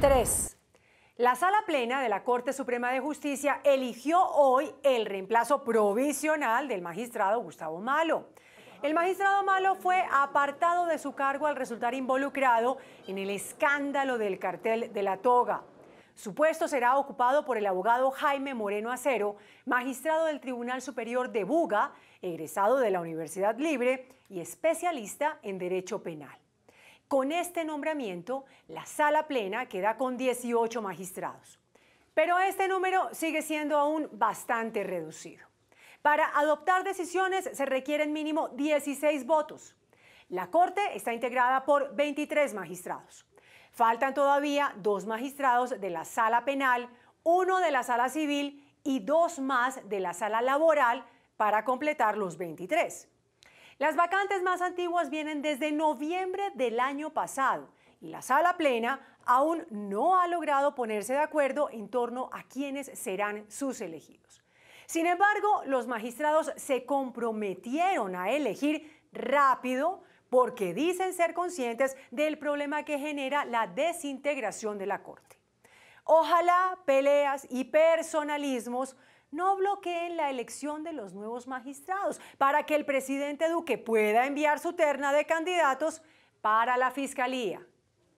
3. La sala plena de la Corte Suprema de Justicia eligió hoy el reemplazo provisional del magistrado Gustavo Malo. El magistrado Malo fue apartado de su cargo al resultar involucrado en el escándalo del cartel de la toga. Su puesto será ocupado por el abogado Jaime Moreno Acero, magistrado del Tribunal Superior de Buga, egresado de la Universidad Libre y especialista en Derecho Penal. Con este nombramiento, la sala plena queda con 18 magistrados. Pero este número sigue siendo aún bastante reducido. Para adoptar decisiones se requieren mínimo 16 votos. La Corte está integrada por 23 magistrados. Faltan todavía dos magistrados de la sala penal, uno de la sala civil y dos más de la sala laboral para completar los 23. Las vacantes más antiguas vienen desde noviembre del año pasado y la sala plena aún no ha logrado ponerse de acuerdo en torno a quiénes serán sus elegidos. Sin embargo, los magistrados se comprometieron a elegir rápido porque dicen ser conscientes del problema que genera la desintegración de la Corte. Ojalá peleas y personalismos no bloqueen la elección de los nuevos magistrados para que el presidente Duque pueda enviar su terna de candidatos para la Fiscalía.